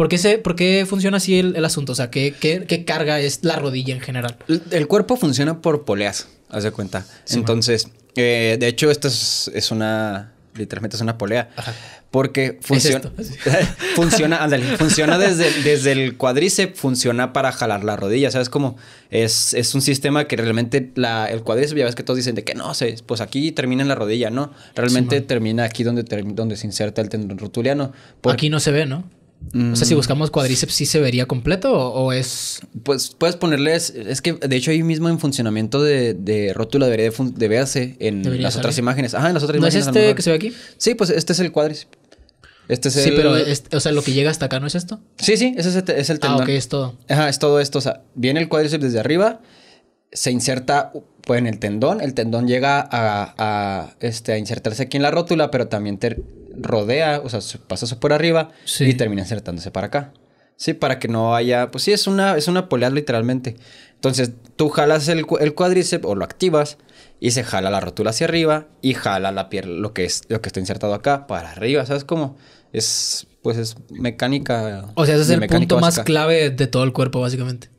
¿Por qué, por qué funciona así el, asunto? O sea, ¿qué, carga es la rodilla en general? El, cuerpo funciona por poleas, haz de cuenta. Entonces, eh, de hecho, esto es, una... Literalmente es una polea. Ajá. Porque funciona... funciona, funciona desde, desde el cuádriceps, funciona para jalar la rodilla, ¿sabes? cómo es, es un sistema que realmente la, el cuádriceps, ya ves que todos dicen de que no, sé, pues aquí termina en la rodilla, ¿no? Realmente termina aquí donde, donde se inserta el tendón rotuliano. aquí no se ve, ¿no? O sea, si mm. buscamos cuádriceps, ¿sí se vería completo o, es...? Pues puedes ponerles... Es que, de hecho, ahí mismo en funcionamiento de, rótula debería de, verse en las otras imágenes. Ajá, en las otras imágenes. ¿No es este que se ve aquí? Sí, pues este es el cuádriceps. Este es sí, pero, o sea, lo que llega hasta acá, ¿no es esto? Sí, sí, ese es el, ah, tendón. Ah, ok, es todo. Ajá, es todo esto. O sea, viene el cuádriceps desde arriba, se inserta pues, en el tendón. El tendón llega a, a, este, a insertarse aquí en la rótula, pero también rodea, o sea, pasa eso por arriba y termina insertándose para acá. Sí, para que no haya, pues sí, es una, es una polea literalmente. Entonces tú jalas el, el cuádriceps o lo activas y se jala la rótula hacia arriba y jala la piel, lo que es lo que está insertado acá, para arriba, ¿sabes cómo? Es, pues es mecánica. O sea, ese es el punto más clave de todo el cuerpo, básicamente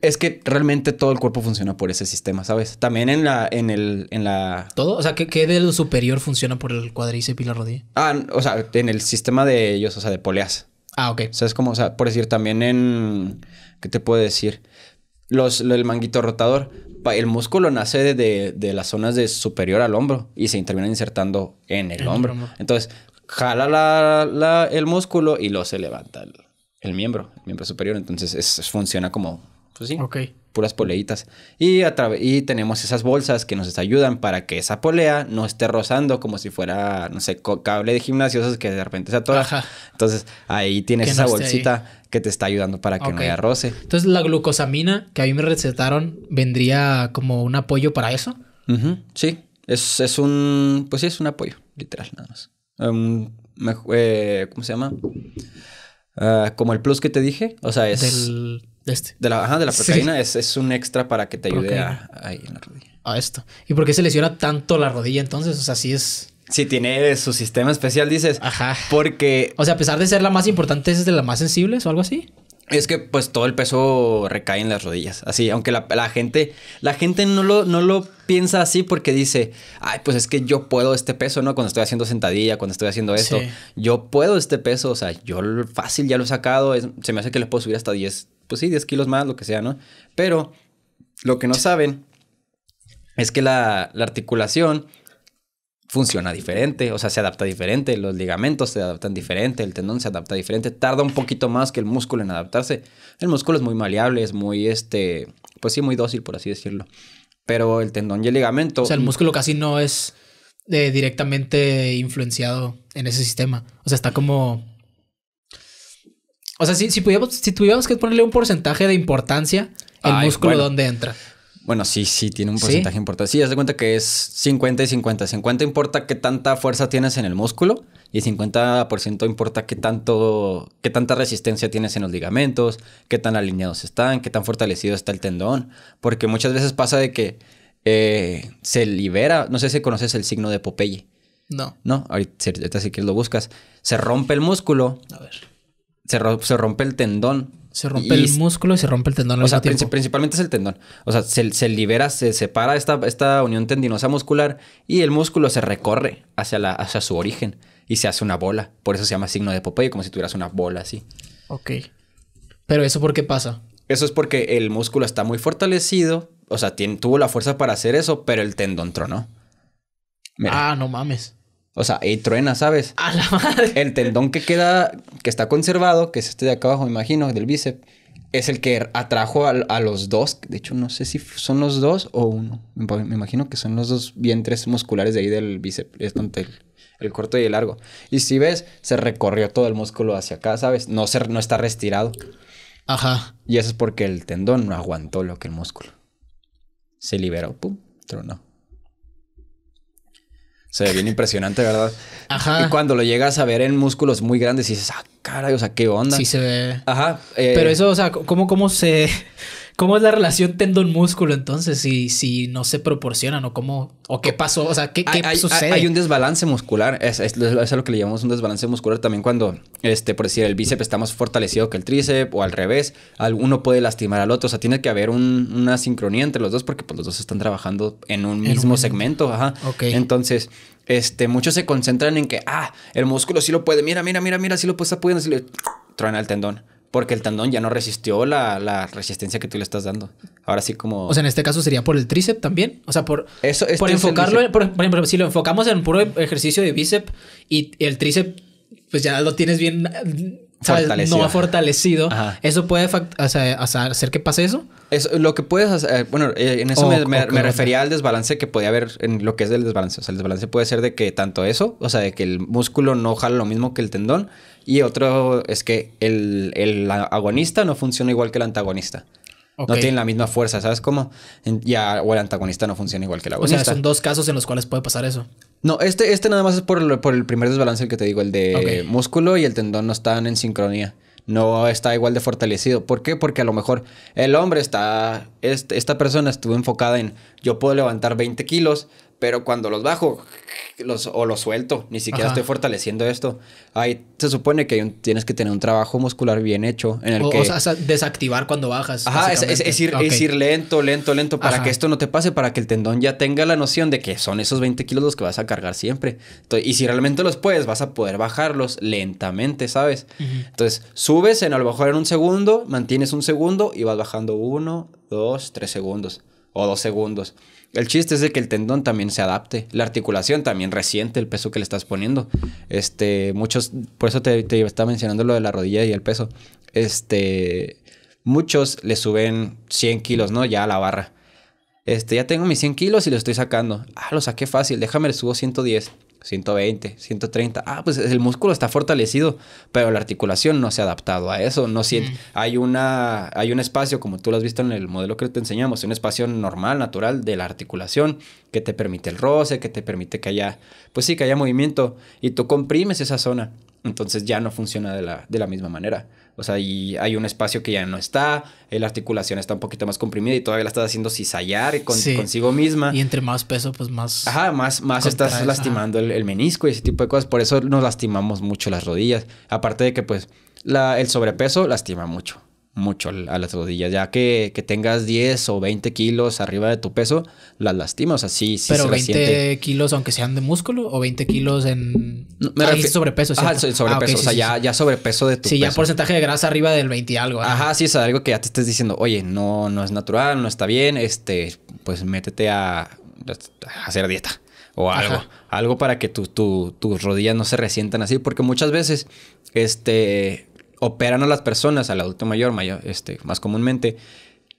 es que realmente todo el cuerpo funciona por ese sistema, ¿sabes? También en la, en el, en la. ¿Todo? O sea, ¿qué, del superior funciona por el cuadriceps y la rodilla? Ah, o sea, en el sistema de ellos, o sea, de poleas. Ah, ok. O sea, es como, o sea, por decir, también en. ¿Qué te puedo decir? Los, el manguito rotador. El músculo nace de, las zonas de superior al hombro y se interviene insertando en el, hombro. Entonces, jala la, el músculo y lo se levanta el, miembro, el miembro superior. Entonces, es, funciona como pues sí. Ok. Puras poleitas. Y, y tenemos esas bolsas que nos ayudan para que esa polea no esté rozando como si fuera, no sé, cable de gimnasio que de repente se atora. Entonces ahí tienes esa bolsita que te está ayudando para que no haya roce. Entonces la glucosamina que a mí me recetaron vendría como un apoyo para eso. Sí, es, un, pues sí, es un apoyo, literal, nada más. Um, eh, ¿Cómo se llama? Ah, como el plus que te dije, o sea, es... Este. De la, proteína de la es, un extra para que te ayude a, ahí en la rodilla. A esto. ¿Y por qué se lesiona tanto la rodilla entonces? O sea, sí es. Si tiene su sistema especial, dices. Ajá. Porque. O sea, a pesar de ser la más importante, es de las más sensibles o algo así. Es que pues todo el peso recae en las rodillas. Así, aunque la, gente, la gente no lo, no lo piensa así porque dice, ay, pues es que yo puedo este peso, ¿no? Cuando estoy haciendo sentadilla, cuando estoy haciendo esto, yo puedo este peso, o sea, yo fácil ya lo he sacado, se me hace que le puedo subir hasta 10, pues sí, 10 kilos más, lo que sea, ¿no? Pero lo que no saben es que la, articulación funciona diferente, o sea, se adapta diferente, los ligamentos se adaptan diferente, el tendón se adapta diferente, tarda un poquito más que el músculo en adaptarse. El músculo es muy maleable, es muy, este, pues sí, muy dócil, por así decirlo. Pero el tendón y el ligamento... O sea, el músculo casi no es eh, directamente influenciado en ese sistema. O sea, está como o sea, si, si, tuviéramos que ponerle un porcentaje de importancia, el músculo dónde entra. Bueno, sí, sí, tiene un porcentaje importante. Sí, haz de cuenta que es 50 y 50. 50 importa qué tanta fuerza tienes en el músculo y 50% importa qué tanto, qué tanta resistencia tienes en los ligamentos, qué tan alineados están, qué tan fortalecido está el tendón. Porque muchas veces pasa de que eh, se libera, no sé si conoces el signo de Popeye. No. No, ahorita, ahorita si quieres lo buscas. Se rompe el músculo. A ver se, rompe el tendón. Se rompe el músculo y se rompe el tendón. o sea, principalmente es el tendón. O sea, se, libera, se separa esta, esta, unión tendinosa muscular y el músculo se recorre hacia, la, hacia su origen y se hace una bola. Por eso se llama signo de Popeye, como si tuvieras una bola así. Ok. Pero eso por qué pasa? Eso es porque el músculo está muy fortalecido, o sea, tuvo la fuerza para hacer eso, pero el tendón tronó. Ah, no mames. O sea, y truena, ¿sabes? A la madre. El tendón que queda, que está conservado, que es este de acá abajo, me imagino, del bíceps, es el que atrajo a, los dos. De hecho, no sé si son los dos o uno. Me imagino que son los dos vientres musculares de ahí del bíceps. Es donde el, corto y el largo. Y si ves, se recorrió todo el músculo hacia acá, ¿sabes? No, se, no está restirado. Ajá. Y eso es porque el tendón no aguantó lo que el músculo. Se liberó, pum, tronó. Se ve bien impresionante, ¿verdad? Ajá. Y cuando lo llegas a ver en músculos muy grandes y dices, ah, caray, o sea, ¿qué onda? Sí se ve. Ajá. Eh, Pero eso, o sea, ¿cómo, cómo se...? ¿Cómo es la relación tendón-músculo entonces si, si no se proporcionan o cómo o qué pasó? O sea, ¿qué, qué hay, sucede? Hay, un desbalance muscular, es, es, lo que le llamamos un desbalance muscular también cuando, este, por decir, el bíceps está más fortalecido que el tríceps o al revés, uno puede lastimar al otro, o sea, tiene que haber una sincronía entre los dos porque pues, los dos están trabajando en un mismo segmento, ajá. Entonces, este, muchos se concentran en que, ah, el músculo sí lo puede, mira, mira, mira, mira, sí lo puede, está pudiendo, sí le truena tendón porque el tendón ya no resistió la, resistencia que tú le estás dando. Ahora sí como... O sea, en este caso sería por el tríceps también. O sea, por, Eso, este por enfocarlo, por, por, ejemplo, si lo enfocamos en puro ejercicio de bíceps y el tríceps, pues ya lo tienes bien no ha fortalecido, eso puede hacer que pase eso. Es, lo que puedes hacer, eh, bueno, eh, en eso oh, me, refería al desbalance que podía haber en lo que es el desbalance. O sea, el desbalance puede ser de que tanto eso, o sea, de que el músculo no jala lo mismo que el tendón, y otro es que el, agonista no funciona igual que el antagonista. No tienen la misma fuerza, ¿sabes cómo? Ya, o el antagonista no funciona igual que el agonista. O sea, son dos casos en los cuales puede pasar eso. No, este, este nada más es por el, por el primer desbalance que te digo, el de músculo y el tendón no están en sincronía. No está igual de fortalecido. ¿Por qué? Porque a lo mejor el hombre está. Este, esta persona estuvo enfocada en yo puedo levantar 20 kilos, pero cuando los bajo, o lo suelto, ni siquiera estoy fortaleciendo esto. Ahí se supone que tienes que tener un trabajo muscular bien hecho en el o, que... desactivar cuando bajas. Ajá, es, ir, lento, lento, lento, para que esto no te pase, para que el tendón ya tenga la noción de que son esos 20 kilos los que vas a cargar siempre. y si realmente los puedes, vas a poder bajarlos lentamente, ¿sabes? Entonces, subes en a lo mejor en un segundo, mantienes un segundo y vas bajando uno, dos, tres segundos o dos segundos. El chiste es de que el tendón también se adapte, la articulación también resiente el peso que le estás poniendo. Este, muchos, por eso te, te estaba mencionando lo de la rodilla y el peso. Este, muchos le suben 100 kilos, ¿no? Ya a la barra. Este, ya tengo mis 100 kilos y lo estoy sacando. Ah, lo saqué fácil, déjame le subo 110. 120, 130. Ah, pues el músculo está fortalecido, pero la articulación no se ha adaptado a eso. No mm. hay, una, hay un espacio, como tú lo has visto en el modelo que te enseñamos, un espacio normal, natural de la articulación que te permite el roce, que te permite que haya, pues sí, que haya movimiento y tú comprimes esa zona. Entonces ya no funciona de la, de la misma manera. O sea, y hay un espacio que ya no está, eh, la articulación está un poquito más comprimida y todavía la estás haciendo cizallar consigo misma. Y entre más peso, pues más. Ajá, más, estás lastimando el, el, menisco y ese tipo de cosas. Por eso nos lastimamos mucho las rodillas. Aparte de que, pues, la, el sobrepeso lastima mucho mucho a las rodillas. Ya que, tengas 10 o 20 kilos arriba de tu peso, las lastimas. O sea, sí, sí Pero 20 kilos, aunque sean de músculo, o 20 kilos en. No, me ah, sobrepeso, o sea, ya, sobrepeso de tu Sí, ya porcentaje de grasa arriba del 20 y algo. Ajá, sí, es algo que ya te estés diciendo, oye, no, no es natural, no está bien, este, pues métete a, hacer dieta o algo. Algo para que tu, tu, tus rodillas no se resientan así. Porque muchas veces, este operan a las personas, al adulto mayor, mayor este, más comúnmente,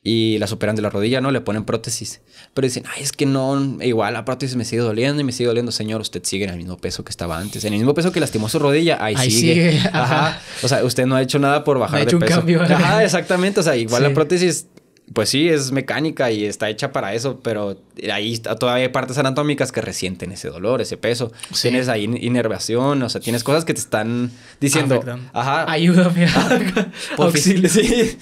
y las operan de la rodilla, ¿no? Le ponen prótesis. Pero dicen, ay, es que no, igual la prótesis me sigue doliendo y me sigue doliendo, señor, usted sigue en el mismo peso que estaba antes, en el mismo peso que lastimó su rodilla, ahí, ahí sigue. Ajá. O sea, usted no ha hecho nada por bajar ha hecho un cambio. Ajá, exactamente. O sea, igual la prótesis pues sí, es mecánica y está hecha para eso, pero ahí todavía hay partes anatómicas que resienten ese dolor, ese peso. Tienes ahí inervación, o sea, tienes cosas que te están diciendo, ah, ajá, ayúdame, auxilio, sí.